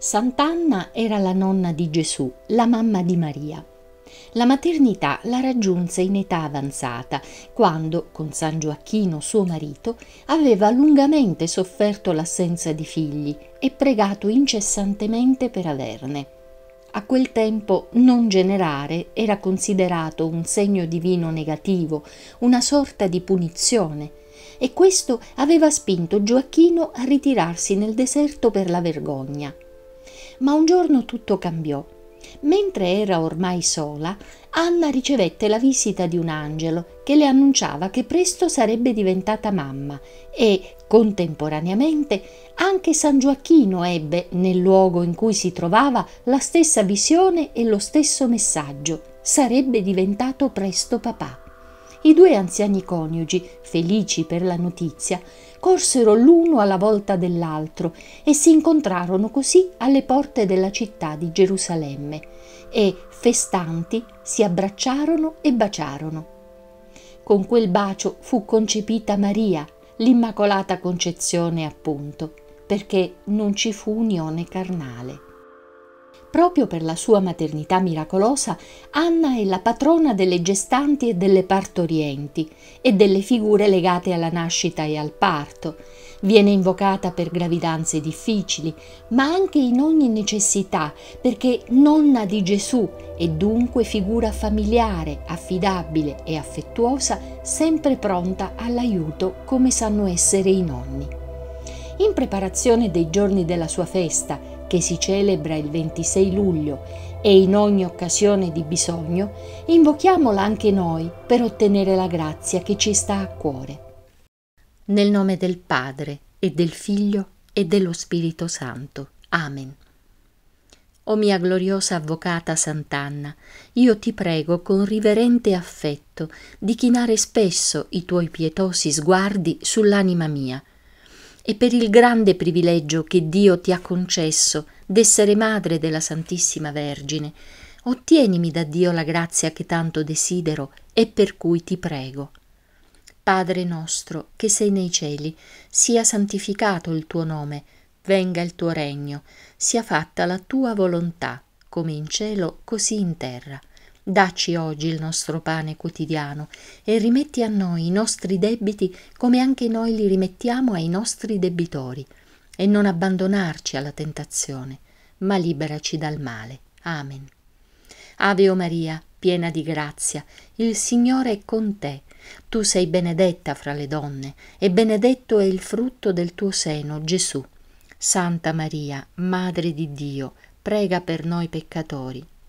Sant'Anna era la nonna di Gesù, la mamma di Maria. La maternità la raggiunse in età avanzata, quando, con San Gioacchino suo marito, aveva lungamente sofferto l'assenza di figli e pregato incessantemente per averne. A quel tempo non generare era considerato un segno divino negativo, una sorta di punizione, e questo aveva spinto Gioacchino a ritirarsi nel deserto per la vergogna ma un giorno tutto cambiò. Mentre era ormai sola, Anna ricevette la visita di un angelo che le annunciava che presto sarebbe diventata mamma e, contemporaneamente, anche San Gioacchino ebbe, nel luogo in cui si trovava, la stessa visione e lo stesso messaggio. Sarebbe diventato presto papà. I due anziani coniugi, felici per la notizia, corsero l'uno alla volta dell'altro e si incontrarono così alle porte della città di Gerusalemme e, festanti, si abbracciarono e baciarono. Con quel bacio fu concepita Maria, l'Immacolata Concezione appunto, perché non ci fu unione carnale. Proprio per la sua maternità miracolosa, Anna è la patrona delle gestanti e delle partorienti e delle figure legate alla nascita e al parto. Viene invocata per gravidanze difficili, ma anche in ogni necessità, perché nonna di Gesù e dunque figura familiare, affidabile e affettuosa, sempre pronta all'aiuto come sanno essere i nonni. In preparazione dei giorni della sua festa, che si celebra il 26 luglio e in ogni occasione di bisogno, invochiamola anche noi per ottenere la grazia che ci sta a cuore. Nel nome del Padre e del Figlio e dello Spirito Santo. Amen. O mia gloriosa Avvocata Sant'Anna, io ti prego con riverente affetto di chinare spesso i tuoi pietosi sguardi sull'anima mia, e per il grande privilegio che Dio ti ha concesso d'essere madre della Santissima Vergine, ottienimi da Dio la grazia che tanto desidero e per cui ti prego. Padre nostro, che sei nei cieli, sia santificato il tuo nome, venga il tuo regno, sia fatta la tua volontà, come in cielo, così in terra. Dacci oggi il nostro pane quotidiano e rimetti a noi i nostri debiti come anche noi li rimettiamo ai nostri debitori e non abbandonarci alla tentazione, ma liberaci dal male. Amen. Ave o Maria, piena di grazia, il Signore è con te. Tu sei benedetta fra le donne, e benedetto è il frutto del tuo seno, Gesù. Santa Maria, Madre di Dio, prega per noi peccatori,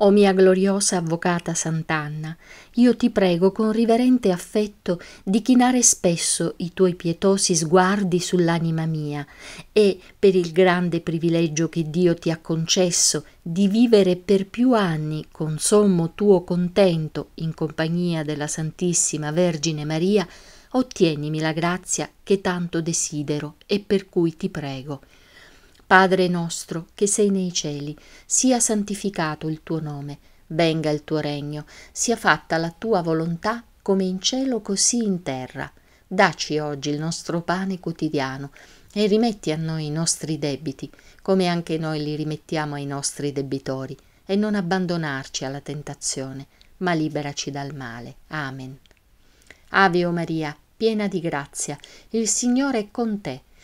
O mia gloriosa Avvocata Sant'Anna, io ti prego con riverente affetto di chinare spesso i tuoi pietosi sguardi sull'anima mia e, per il grande privilegio che Dio ti ha concesso di vivere per più anni con sommo tuo contento in compagnia della Santissima Vergine Maria, ottienimi la grazia che tanto desidero e per cui ti prego. Padre nostro, che sei nei cieli, sia santificato il tuo nome, venga il tuo regno, sia fatta la tua volontà come in cielo così in terra. Dacci oggi il nostro pane quotidiano e rimetti a noi i nostri debiti, come anche noi li rimettiamo ai nostri debitori, e non abbandonarci alla tentazione, ma liberaci dal male. Amen. Ave o Maria, piena di grazia, il Signore è con te.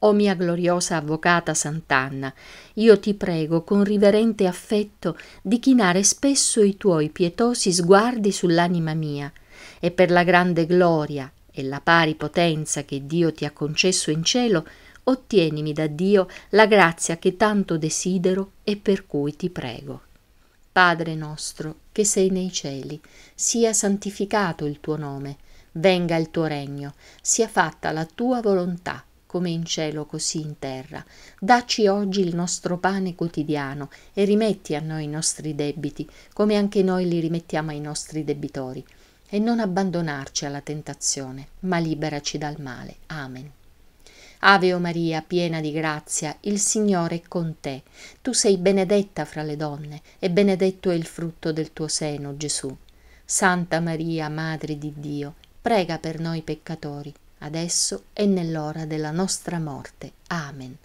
O mia gloriosa avvocata Sant'Anna, io ti prego con riverente affetto di chinare spesso i tuoi pietosi sguardi sull'anima mia, e per la grande gloria e la pari potenza che Dio ti ha concesso in cielo, ottienimi da Dio la grazia che tanto desidero e per cui ti prego. Padre nostro, che sei nei cieli, sia santificato il tuo nome, venga il tuo regno, sia fatta la tua volontà come in cielo, così in terra. Dacci oggi il nostro pane quotidiano e rimetti a noi i nostri debiti, come anche noi li rimettiamo ai nostri debitori. E non abbandonarci alla tentazione, ma liberaci dal male. Amen. Ave o Maria, piena di grazia, il Signore è con te. Tu sei benedetta fra le donne, e benedetto è il frutto del tuo seno, Gesù. Santa Maria, Madre di Dio, prega per noi peccatori adesso e nell'ora della nostra morte. Amen.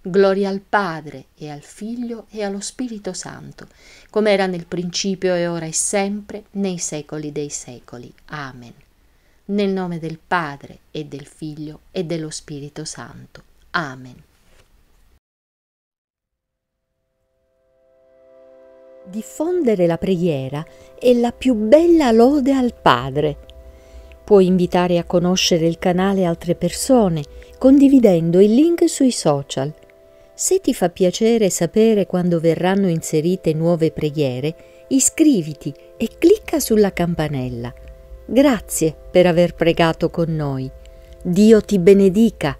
Gloria al Padre e al Figlio e allo Spirito Santo, come era nel principio e ora e sempre, nei secoli dei secoli. Amen. Nel nome del Padre e del Figlio e dello Spirito Santo. Amen. Diffondere la preghiera è la più bella lode al Padre Puoi invitare a conoscere il canale altre persone condividendo il link sui social. Se ti fa piacere sapere quando verranno inserite nuove preghiere, iscriviti e clicca sulla campanella. Grazie per aver pregato con noi. Dio ti benedica.